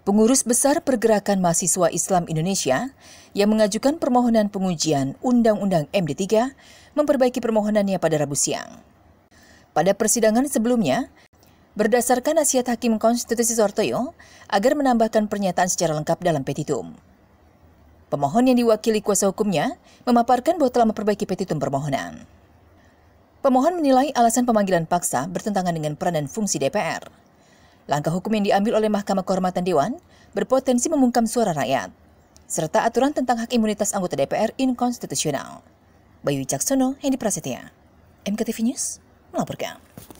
Pengurus Besar Pergerakan Mahasiswa Islam Indonesia yang mengajukan permohonan pengujian Undang-Undang MD3 memperbaiki permohonannya pada Rabu siang. Pada persidangan sebelumnya, berdasarkan nasihat Hakim Konstitusi Sortoyo agar menambahkan pernyataan secara lengkap dalam petitum. Pemohon yang diwakili kuasa hukumnya memaparkan bahwa telah memperbaiki petitum permohonan. Pemohon menilai alasan pemanggilan paksa bertentangan dengan peran dan fungsi DPR. Langkah hukum yang diambil oleh Mahkamah Kehormatan Dewan berpotensi memungkam suara rakyat, serta aturan tentang hak imunitas anggota DPR inkonstitusional. Bayu Caksono, Hendi Prasetya, MKTV News, melaporkan.